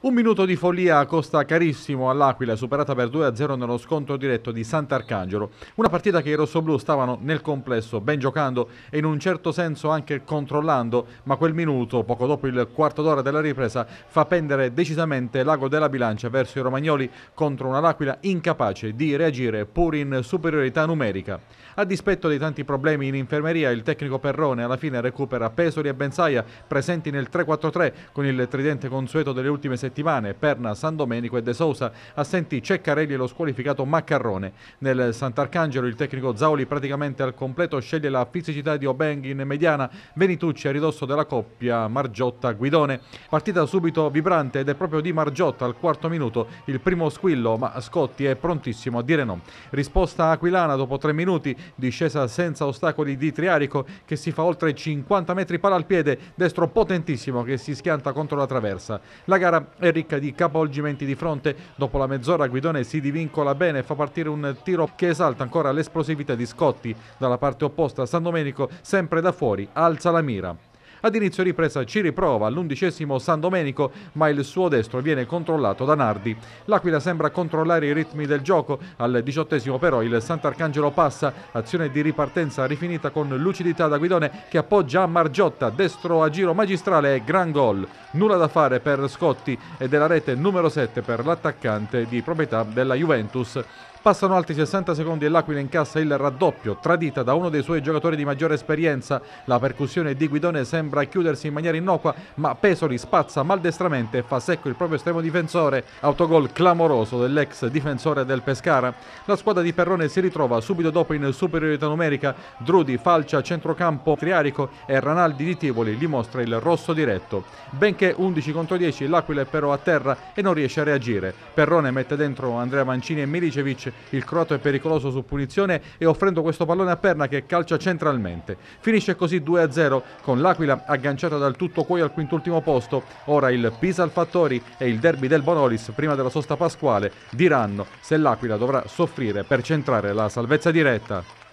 Un minuto di follia costa carissimo all'Aquila, superata per 2-0 nello scontro diretto di Sant'Arcangelo. Una partita che i rossoblù stavano nel complesso ben giocando e in un certo senso anche controllando, ma quel minuto, poco dopo il quarto d'ora della ripresa, fa pendere decisamente l'ago della bilancia verso i romagnoli contro una L'Aquila incapace di reagire pur in superiorità numerica. A dispetto dei tanti problemi in infermeria, il tecnico Perrone alla fine recupera Pesoli e Benzaia presenti nel 3-4-3 con il tridente consueto delle ultime settimane settimane Perna, San Domenico e De Sousa. Assenti Ceccarelli e lo squalificato Maccarrone. Nel Sant'Arcangelo il tecnico Zauli praticamente al completo sceglie la fisicità di Obeng in mediana, Venitucci a ridosso della coppia Margiotta-Guidone. Partita subito vibrante ed è proprio di Margiotta al quarto minuto il primo squillo, ma Scotti è prontissimo a dire no. Risposta aquilana dopo tre minuti, discesa senza ostacoli di Triarico che si fa oltre 50 metri pala al piede, destro potentissimo che si schianta contro la traversa. La gara è ricca di capovolgimenti di fronte. Dopo la mezz'ora Guidone si divincola bene e fa partire un tiro che esalta ancora l'esplosività di Scotti. Dalla parte opposta San Domenico sempre da fuori alza la mira. Ad inizio ripresa ci riprova all'undicesimo San Domenico, ma il suo destro viene controllato da Nardi. L'Aquila sembra controllare i ritmi del gioco, al diciottesimo però il Sant'Arcangelo passa, azione di ripartenza rifinita con lucidità da Guidone che appoggia a Margiotta, destro a giro magistrale e gran gol. Nulla da fare per Scotti e della rete numero 7 per l'attaccante di proprietà della Juventus. Passano altri 60 secondi e l'Aquila incassa il raddoppio, tradita da uno dei suoi giocatori di maggiore esperienza. La percussione di Guidone sembra chiudersi in maniera innocua, ma Pesoli spazza maldestramente e fa secco il proprio estremo difensore. Autogol clamoroso dell'ex difensore del Pescara. La squadra di Perrone si ritrova subito dopo in superiorità numerica. Drudi falcia centrocampo Triarico e Ranaldi di Tivoli gli mostra il rosso diretto. Benché 11 contro 10 l'Aquila è però a terra e non riesce a reagire. Perrone mette dentro Andrea Mancini e Milicevic il croato è pericoloso su punizione e offrendo questo pallone a Perna che calcia centralmente. Finisce così 2-0 con l'Aquila agganciata dal tutto cuoio al quintultimo posto. Ora il Pisa al Fattori e il derby del Bonolis prima della sosta pasquale diranno se l'Aquila dovrà soffrire per centrare la salvezza diretta.